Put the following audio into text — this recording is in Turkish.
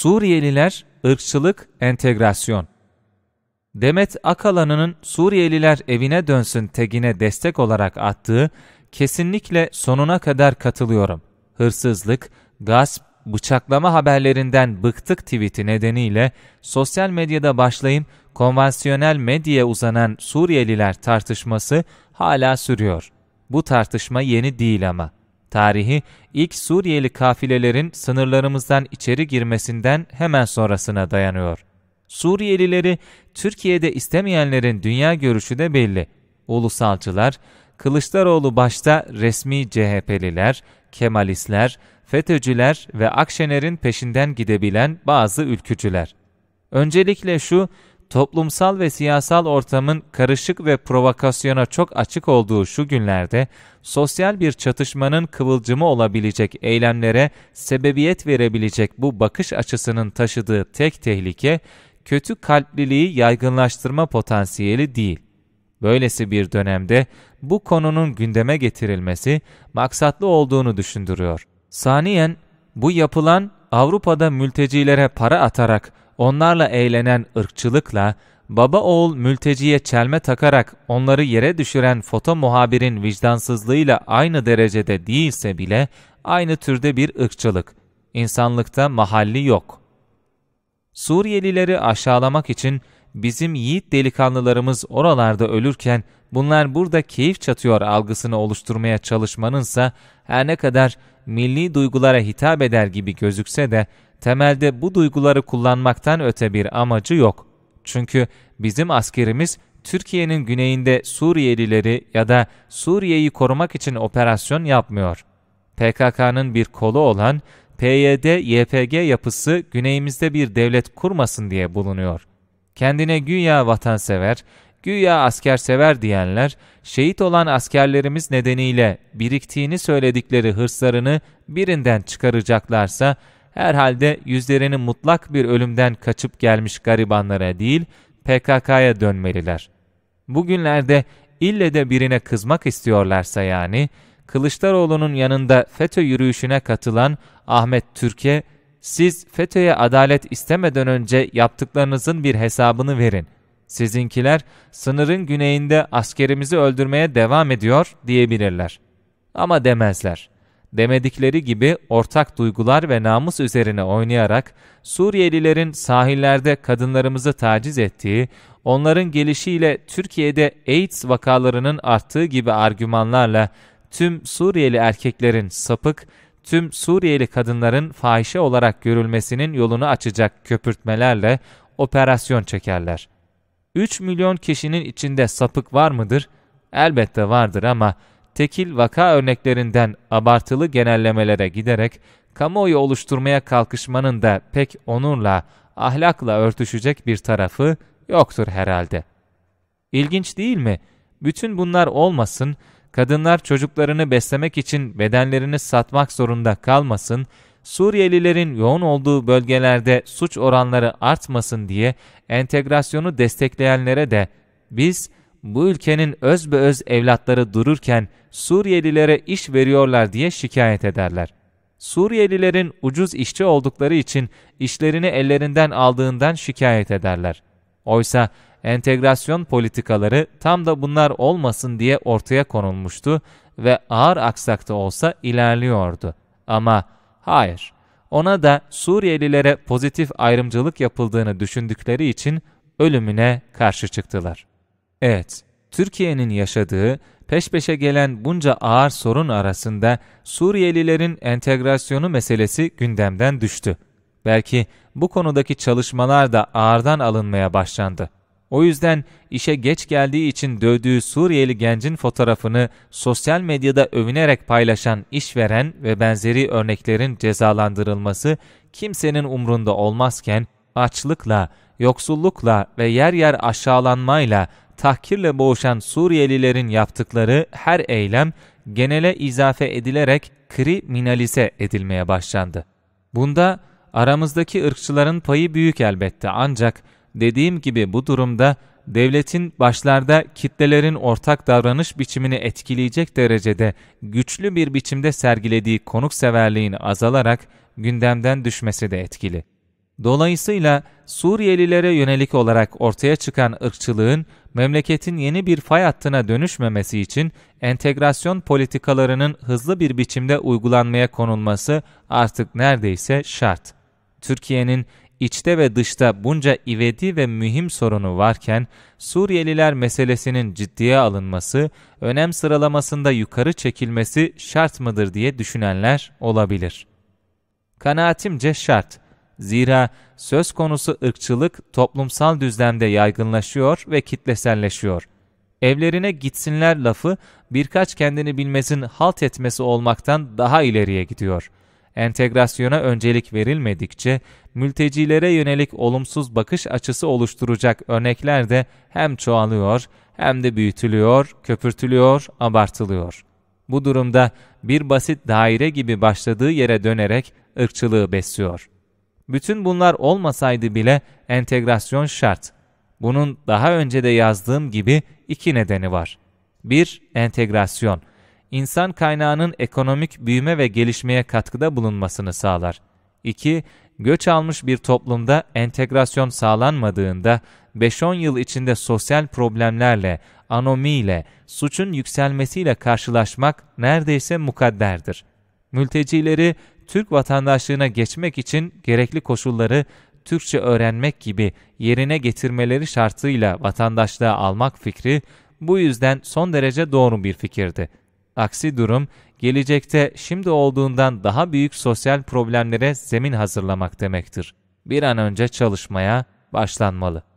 Suriyeliler, ırkçılık, entegrasyon. Demet Akalan'ın Suriyeliler evine dönsün tegine destek olarak attığı kesinlikle sonuna kadar katılıyorum. Hırsızlık, gasp, bıçaklama haberlerinden bıktık tweet'i nedeniyle sosyal medyada başlayıp konvansiyonel medyaya uzanan Suriyeliler tartışması hala sürüyor. Bu tartışma yeni değil ama tarihi ilk Suriyeli kafilelerin sınırlarımızdan içeri girmesinden hemen sonrasına dayanıyor. Suriyelileri Türkiye'de istemeyenlerin dünya görüşü de belli. Ulusalcılar, Kılıçdaroğlu başta resmi CHP'liler, Kemalistler, FETÖ'cüler ve Akşener'in peşinden gidebilen bazı ülkücüler. Öncelikle şu toplumsal ve siyasal ortamın karışık ve provokasyona çok açık olduğu şu günlerde, sosyal bir çatışmanın kıvılcımı olabilecek eylemlere sebebiyet verebilecek bu bakış açısının taşıdığı tek tehlike, kötü kalpliliği yaygınlaştırma potansiyeli değil. Böylesi bir dönemde bu konunun gündeme getirilmesi maksatlı olduğunu düşündürüyor. Saniyen bu yapılan Avrupa'da mültecilere para atarak onlarla eğlenen ırkçılıkla, baba oğul mülteciye çelme takarak onları yere düşüren foto muhabirin vicdansızlığıyla aynı derecede değilse bile aynı türde bir ırkçılık. İnsanlıkta mahalli yok. Suriyelileri aşağılamak için bizim yiğit delikanlılarımız oralarda ölürken bunlar burada keyif çatıyor algısını oluşturmaya çalışmanınsa her ne kadar milli duygulara hitap eder gibi gözükse de temelde bu duyguları kullanmaktan öte bir amacı yok. Çünkü bizim askerimiz Türkiye'nin güneyinde Suriyelileri ya da Suriye'yi korumak için operasyon yapmıyor. PKK'nın bir kolu olan PYD-YPG yapısı güneyimizde bir devlet kurmasın diye bulunuyor. Kendine güya vatansever, güya askersever diyenler, şehit olan askerlerimiz nedeniyle biriktiğini söyledikleri hırslarını birinden çıkaracaklarsa, herhalde yüzlerini mutlak bir ölümden kaçıp gelmiş garibanlara değil PKK'ya dönmeliler. Bugünlerde ille de birine kızmak istiyorlarsa yani Kılıçdaroğlu'nun yanında FETÖ yürüyüşüne katılan Ahmet Türke, siz FETÖ'ye adalet istemeden önce yaptıklarınızın bir hesabını verin. Sizinkiler sınırın güneyinde askerimizi öldürmeye devam ediyor diyebilirler. Ama demezler demedikleri gibi ortak duygular ve namus üzerine oynayarak Suriyelilerin sahillerde kadınlarımızı taciz ettiği, onların gelişiyle Türkiye'de AIDS vakalarının arttığı gibi argümanlarla tüm Suriyeli erkeklerin sapık, tüm Suriyeli kadınların fahişe olarak görülmesinin yolunu açacak köpürtmelerle operasyon çekerler. 3 milyon kişinin içinde sapık var mıdır? Elbette vardır ama tekil vaka örneklerinden abartılı genellemelere giderek kamuoyu oluşturmaya kalkışmanın da pek onurla, ahlakla örtüşecek bir tarafı yoktur herhalde. İlginç değil mi? Bütün bunlar olmasın, kadınlar çocuklarını beslemek için bedenlerini satmak zorunda kalmasın, Suriyelilerin yoğun olduğu bölgelerde suç oranları artmasın diye entegrasyonu destekleyenlere de biz bu ülkenin öz öz evlatları dururken Suriyelilere iş veriyorlar diye şikayet ederler. Suriyelilerin ucuz işçi oldukları için işlerini ellerinden aldığından şikayet ederler. Oysa entegrasyon politikaları tam da bunlar olmasın diye ortaya konulmuştu ve ağır aksakta olsa ilerliyordu. Ama hayır, ona da Suriyelilere pozitif ayrımcılık yapıldığını düşündükleri için ölümüne karşı çıktılar. Evet, Türkiye'nin yaşadığı peş peşe gelen bunca ağır sorun arasında Suriyelilerin entegrasyonu meselesi gündemden düştü. Belki bu konudaki çalışmalar da ağırdan alınmaya başlandı. O yüzden işe geç geldiği için dövdüğü Suriyeli gencin fotoğrafını sosyal medyada övünerek paylaşan işveren ve benzeri örneklerin cezalandırılması kimsenin umrunda olmazken açlıkla, yoksullukla ve yer yer aşağılanmayla tahkirle boğuşan Suriyelilerin yaptıkları her eylem genele izafe edilerek kriminalize edilmeye başlandı. Bunda aramızdaki ırkçıların payı büyük elbette ancak dediğim gibi bu durumda devletin başlarda kitlelerin ortak davranış biçimini etkileyecek derecede güçlü bir biçimde sergilediği konukseverliğin azalarak gündemden düşmesi de etkili. Dolayısıyla Suriyelilere yönelik olarak ortaya çıkan ırkçılığın memleketin yeni bir fay hattına dönüşmemesi için entegrasyon politikalarının hızlı bir biçimde uygulanmaya konulması artık neredeyse şart. Türkiye'nin içte ve dışta bunca ivedi ve mühim sorunu varken Suriyeliler meselesinin ciddiye alınması, önem sıralamasında yukarı çekilmesi şart mıdır diye düşünenler olabilir. Kanaatimce şart Zira söz konusu ırkçılık toplumsal düzlemde yaygınlaşıyor ve kitleselleşiyor. Evlerine gitsinler lafı birkaç kendini bilmesin halt etmesi olmaktan daha ileriye gidiyor. Entegrasyona öncelik verilmedikçe mültecilere yönelik olumsuz bakış açısı oluşturacak örnekler de hem çoğalıyor hem de büyütülüyor, köpürtülüyor, abartılıyor. Bu durumda bir basit daire gibi başladığı yere dönerek ırkçılığı besliyor. Bütün bunlar olmasaydı bile entegrasyon şart. Bunun daha önce de yazdığım gibi iki nedeni var. 1. Entegrasyon. İnsan kaynağının ekonomik büyüme ve gelişmeye katkıda bulunmasını sağlar. 2. Göç almış bir toplumda entegrasyon sağlanmadığında 5-10 yıl içinde sosyal problemlerle, anomiyle, suçun yükselmesiyle karşılaşmak neredeyse mukadderdir. Mültecileri Türk vatandaşlığına geçmek için gerekli koşulları Türkçe öğrenmek gibi yerine getirmeleri şartıyla vatandaşlığa almak fikri bu yüzden son derece doğru bir fikirdi. Aksi durum gelecekte şimdi olduğundan daha büyük sosyal problemlere zemin hazırlamak demektir. Bir an önce çalışmaya başlanmalı.